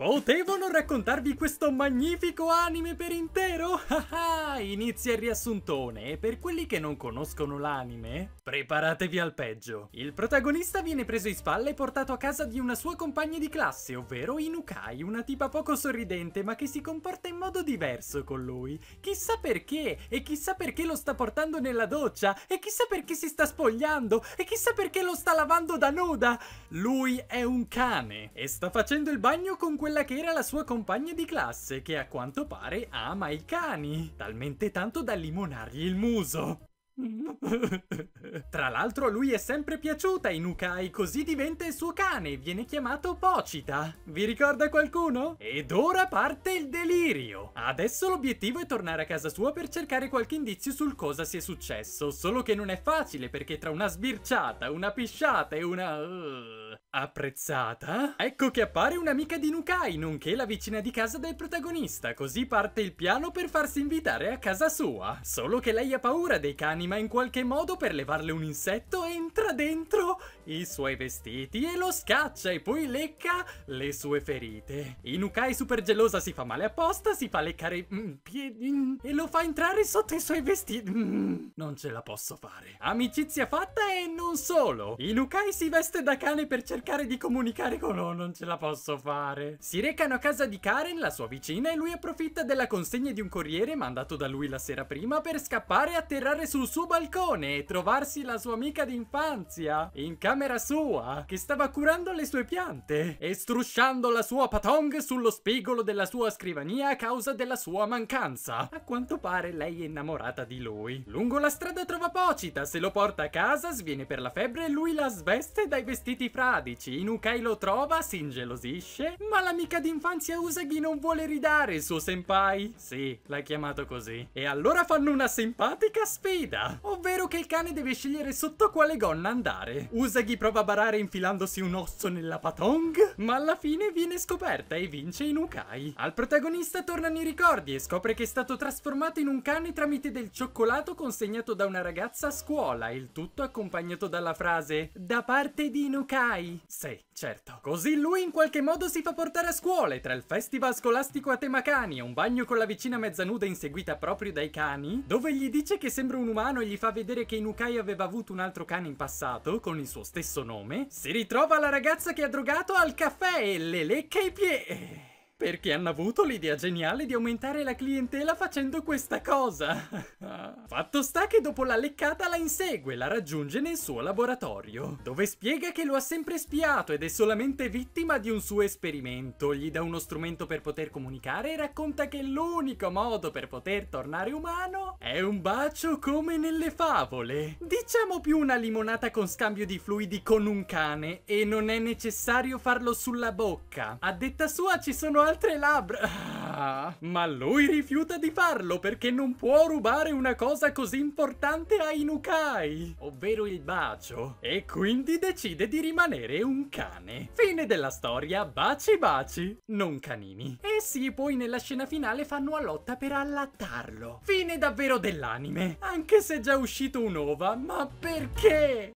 Potevano raccontarvi questo magnifico anime per intero? Inizia il riassuntone e per quelli che non conoscono l'anime, preparatevi al peggio. Il protagonista viene preso in spalla e portato a casa di una sua compagna di classe, ovvero Inukai, una tipa poco sorridente ma che si comporta in modo diverso con lui. Chissà perché, e chissà perché lo sta portando nella doccia, e chissà perché si sta spogliando, e chissà perché lo sta lavando da nuda. Lui è un cane e sta facendo il bagno con quel quella che era la sua compagna di classe, che a quanto pare ama i cani, talmente tanto da limonargli il muso. Tra l'altro a lui è sempre piaciuta Inukai, così diventa il suo cane, viene chiamato Pocita. Vi ricorda qualcuno? Ed ora parte il delirio! Adesso l'obiettivo è tornare a casa sua per cercare qualche indizio sul cosa sia successo, solo che non è facile perché tra una sbirciata, una pisciata e una... Uh, apprezzata? Ecco che appare un'amica di Nukai, nonché la vicina di casa del protagonista, così parte il piano per farsi invitare a casa sua. Solo che lei ha paura dei cani, ma in qualche modo per levarle un insetto entra dentro i suoi vestiti e lo scaccia e poi lecca le sue ferite. Inukai super gelosa si fa male apposta, si fa leccare mm, piedi mm, e lo fa entrare sotto i suoi vestiti. Mm, non ce la posso fare. Amicizia fatta e non solo. Inukai si veste da cane per cercare cercare di comunicare con... No, non ce la posso fare. Si recano a casa di Karen, la sua vicina, e lui approfitta della consegna di un corriere mandato da lui la sera prima per scappare e atterrare sul suo balcone e trovarsi la sua amica d'infanzia in camera sua, che stava curando le sue piante e strusciando la sua patong sullo spigolo della sua scrivania a causa della sua mancanza. A quanto pare lei è innamorata di lui. Lungo la strada trova Pocita, se lo porta a casa, sviene per la febbre e lui la sveste dai vestiti fradi radici. Inukai lo trova, si ingelosisce, ma l'amica d'infanzia Usagi non vuole ridare il suo senpai. Sì, l'ha chiamato così. E allora fanno una simpatica sfida, ovvero che il cane deve scegliere sotto quale gonna andare. Usagi prova a barare infilandosi un osso nella patong, ma alla fine viene scoperta e vince Inukai. Al protagonista tornano i ricordi e scopre che è stato trasformato in un cane tramite del cioccolato consegnato da una ragazza a scuola, il tutto accompagnato dalla frase da parte di Inukai. Sì, certo. Così lui in qualche modo si fa portare a scuola e tra il festival scolastico a tema cani e un bagno con la vicina mezzanuda inseguita proprio dai cani, dove gli dice che sembra un umano e gli fa vedere che Inukai aveva avuto un altro cane in passato, con il suo stesso nome, si ritrova la ragazza che ha drogato al caffè e le lecca i piedi... Perché hanno avuto l'idea geniale di aumentare la clientela facendo questa cosa. Fatto sta che dopo la leccata la insegue, la raggiunge nel suo laboratorio, dove spiega che lo ha sempre spiato ed è solamente vittima di un suo esperimento. Gli dà uno strumento per poter comunicare e racconta che l'unico modo per poter tornare umano è un bacio come nelle favole. Diciamo più una limonata con scambio di fluidi con un cane e non è necessario farlo sulla bocca. A detta sua ci sono altre labbra. Ah, ma lui rifiuta di farlo perché non può rubare una cosa così importante ai Nukai, ovvero il bacio. E quindi decide di rimanere un cane. Fine della storia, baci baci, non canini. E sì, poi nella scena finale fanno a lotta per allattarlo. Fine davvero dell'anime, anche se è già uscito un'ova, ma perché?